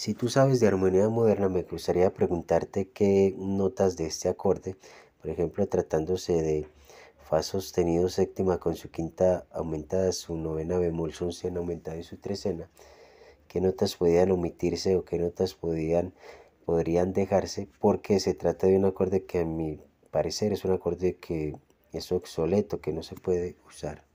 Si tú sabes de armonía moderna, me gustaría preguntarte qué notas de este acorde, por ejemplo, tratándose de Fa sostenido séptima con su quinta aumentada, su novena bemol soncena aumentada y su trecena, qué notas podían omitirse o qué notas podían, podrían dejarse, porque se trata de un acorde que a mi parecer es un acorde que es obsoleto, que no se puede usar.